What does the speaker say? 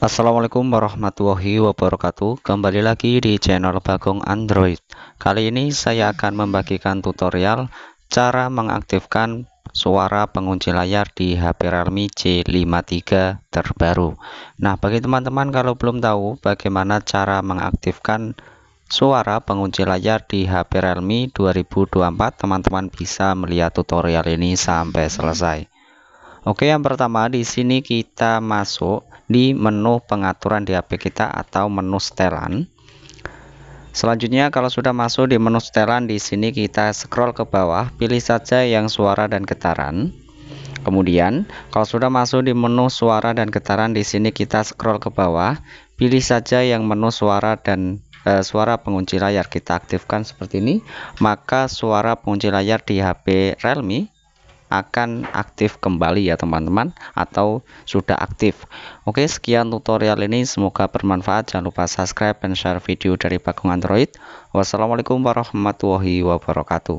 Assalamualaikum warahmatullahi wabarakatuh Kembali lagi di channel Bagong Android Kali ini saya akan membagikan tutorial Cara mengaktifkan suara pengunci layar di HP Realme C53 terbaru Nah bagi teman-teman kalau belum tahu bagaimana cara mengaktifkan suara pengunci layar di HP Realme 2024 Teman-teman bisa melihat tutorial ini sampai selesai Oke yang pertama di sini kita masuk di menu pengaturan di HP kita atau menu setelan. Selanjutnya kalau sudah masuk di menu setelan di sini kita scroll ke bawah, pilih saja yang suara dan getaran. Kemudian, kalau sudah masuk di menu suara dan getaran di sini kita scroll ke bawah, pilih saja yang menu suara dan e, suara pengunci layar kita aktifkan seperti ini, maka suara pengunci layar di HP Realme akan aktif kembali ya teman-teman atau sudah aktif Oke sekian tutorial ini semoga bermanfaat jangan lupa subscribe dan share video dari Bagong Android Wassalamualaikum warahmatullahi wabarakatuh